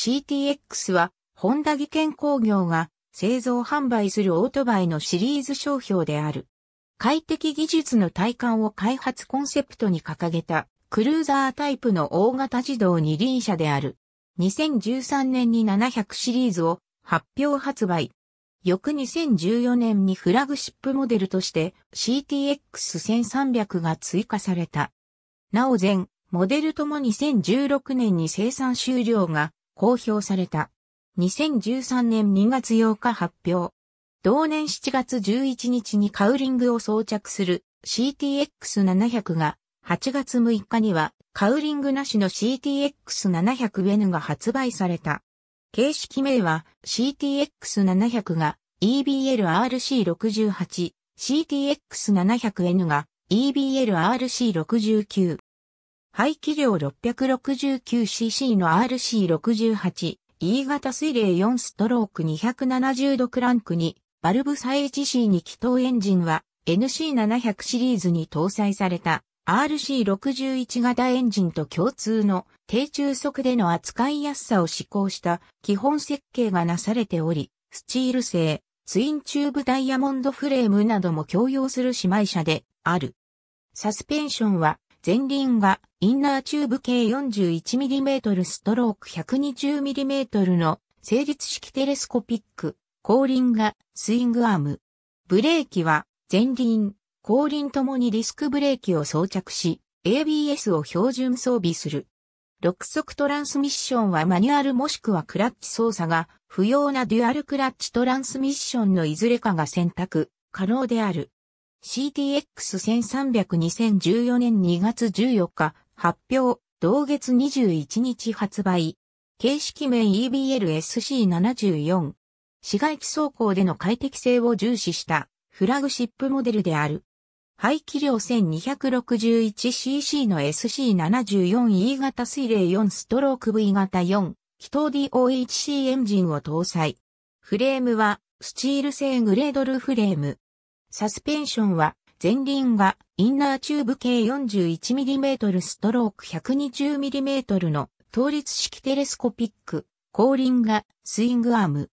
CTX は、ホンダ技研工業が製造販売するオートバイのシリーズ商標である。快適技術の体感を開発コンセプトに掲げたクルーザータイプの大型自動二輪車である。2013年に700シリーズを発表発売。翌2014年にフラグシップモデルとして CTX1300 が追加された。なお前、モデルとも2016年に生産終了が公表された。2013年2月8日発表。同年7月11日にカウリングを装着する CTX700 が8月6日にはカウリングなしの CTX700N が発売された。形式名は CTX700 が EBLRC68、CTX700N が EBLRC69。排気量 669cc の RC68、E 型水冷4ストローク270度クランクに、バルブ再 h C2 気筒エンジンは NC700 シリーズに搭載された RC61 型エンジンと共通の低中速での扱いやすさを施行した基本設計がなされており、スチール製、ツインチューブダイヤモンドフレームなども共用する姉妹車である。サスペンションは前輪がインナーチューブ計 41mm ストローク 120mm の成立式テレスコピック、後輪がスイングアーム。ブレーキは前輪、後輪ともにディスクブレーキを装着し、ABS を標準装備する。6速トランスミッションはマニュアルもしくはクラッチ操作が不要なデュアルクラッチトランスミッションのいずれかが選択可能である。CTX13002014 年2月14日発表、同月21日発売。形式名 EBLSC74。市街地走行での快適性を重視したフラグシップモデルである。排気量 1261cc の SC74E 型水冷4ストローク V 型4、気筒 DOHC エンジンを搭載。フレームはスチール製グレードルフレーム。サスペンションは前輪がインナーチューブ計 41mm ストローク 120mm の倒立式テレスコピック、後輪がスイングアーム。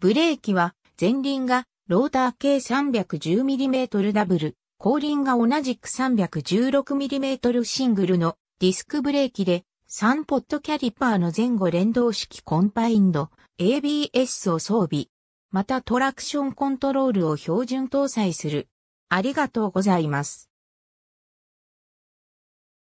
ブレーキは前輪がローター計 310mm ダブル、後輪が同じく 316mm シングルのディスクブレーキで3ポットキャリパーの前後連動式コンパインド ABS を装備。またトラクションコントロールを標準搭載する。ありがとうございます。